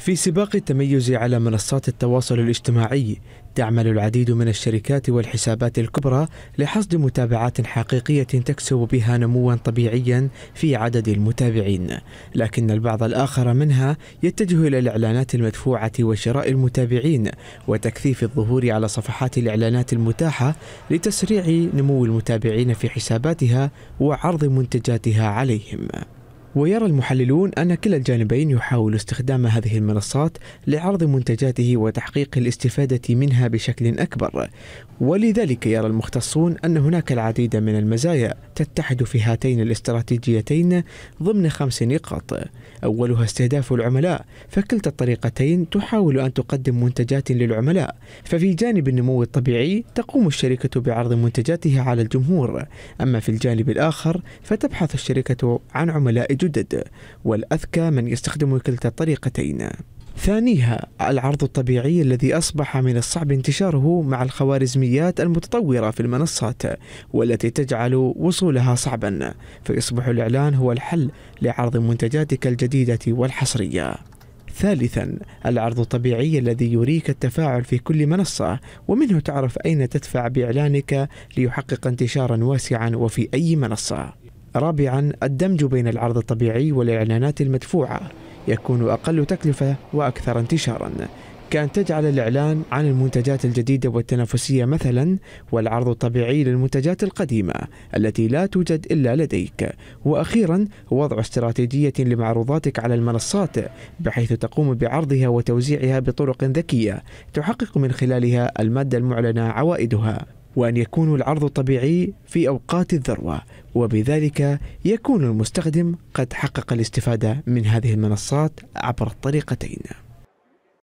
في سباق التميز على منصات التواصل الاجتماعي تعمل العديد من الشركات والحسابات الكبرى لحصد متابعات حقيقية تكسب بها نموا طبيعيا في عدد المتابعين لكن البعض الآخر منها يتجه إلى الإعلانات المدفوعة وشراء المتابعين وتكثيف الظهور على صفحات الإعلانات المتاحة لتسريع نمو المتابعين في حساباتها وعرض منتجاتها عليهم ويرى المحللون أن كلا الجانبين يحاول استخدام هذه المنصات لعرض منتجاته وتحقيق الاستفادة منها بشكل أكبر ولذلك يرى المختصون أن هناك العديد من المزايا تتحد في هاتين الاستراتيجيتين ضمن خمس نقاط أولها استهداف العملاء فكلتا الطريقتين تحاول أن تقدم منتجات للعملاء ففي جانب النمو الطبيعي تقوم الشركة بعرض منتجاتها على الجمهور أما في الجانب الآخر فتبحث الشركة عن عملاء جدد والأذكى من يستخدم كلتا الطريقتين ثانيها العرض الطبيعي الذي أصبح من الصعب انتشاره مع الخوارزميات المتطورة في المنصات والتي تجعل وصولها صعبا فيصبح الإعلان هو الحل لعرض منتجاتك الجديدة والحصرية ثالثا العرض الطبيعي الذي يريك التفاعل في كل منصة ومنه تعرف أين تدفع بإعلانك ليحقق انتشارا واسعا وفي أي منصة رابعا الدمج بين العرض الطبيعي والإعلانات المدفوعة يكون أقل تكلفة وأكثر انتشارا كأن تجعل الإعلان عن المنتجات الجديدة والتنافسية مثلا والعرض الطبيعي للمنتجات القديمة التي لا توجد إلا لديك وأخيرا وضع استراتيجية لمعروضاتك على المنصات بحيث تقوم بعرضها وتوزيعها بطرق ذكية تحقق من خلالها المادة المعلنة عوائدها وأن يكون العرض الطبيعي في أوقات الذروة وبذلك يكون المستخدم قد حقق الاستفادة من هذه المنصات عبر الطريقتين